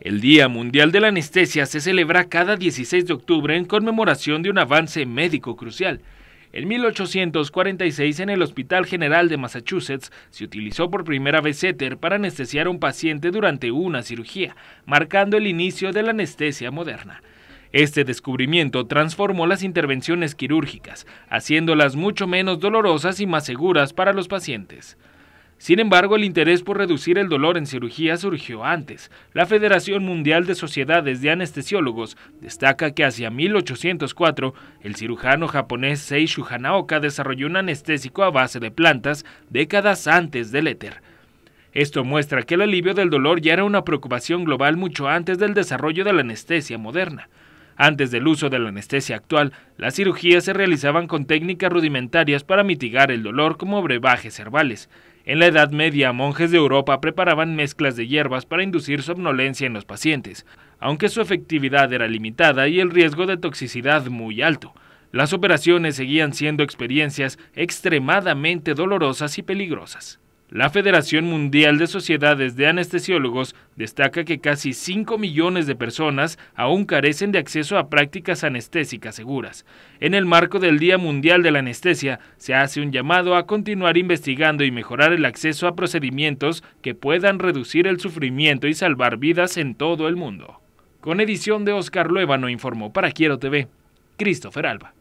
El Día Mundial de la Anestesia se celebra cada 16 de octubre en conmemoración de un avance médico crucial. En 1846, en el Hospital General de Massachusetts, se utilizó por primera vez éter para anestesiar a un paciente durante una cirugía, marcando el inicio de la anestesia moderna. Este descubrimiento transformó las intervenciones quirúrgicas, haciéndolas mucho menos dolorosas y más seguras para los pacientes. Sin embargo, el interés por reducir el dolor en cirugía surgió antes. La Federación Mundial de Sociedades de Anestesiólogos destaca que hacia 1804, el cirujano japonés Seishu Hanaoka desarrolló un anestésico a base de plantas décadas antes del éter. Esto muestra que el alivio del dolor ya era una preocupación global mucho antes del desarrollo de la anestesia moderna. Antes del uso de la anestesia actual, las cirugías se realizaban con técnicas rudimentarias para mitigar el dolor como brebajes herbales. En la Edad Media, monjes de Europa preparaban mezclas de hierbas para inducir somnolencia en los pacientes, aunque su efectividad era limitada y el riesgo de toxicidad muy alto. Las operaciones seguían siendo experiencias extremadamente dolorosas y peligrosas. La Federación Mundial de Sociedades de Anestesiólogos destaca que casi 5 millones de personas aún carecen de acceso a prácticas anestésicas seguras. En el marco del Día Mundial de la Anestesia, se hace un llamado a continuar investigando y mejorar el acceso a procedimientos que puedan reducir el sufrimiento y salvar vidas en todo el mundo. Con edición de Oscar Luevano informó para Quiero TV, Christopher Alba.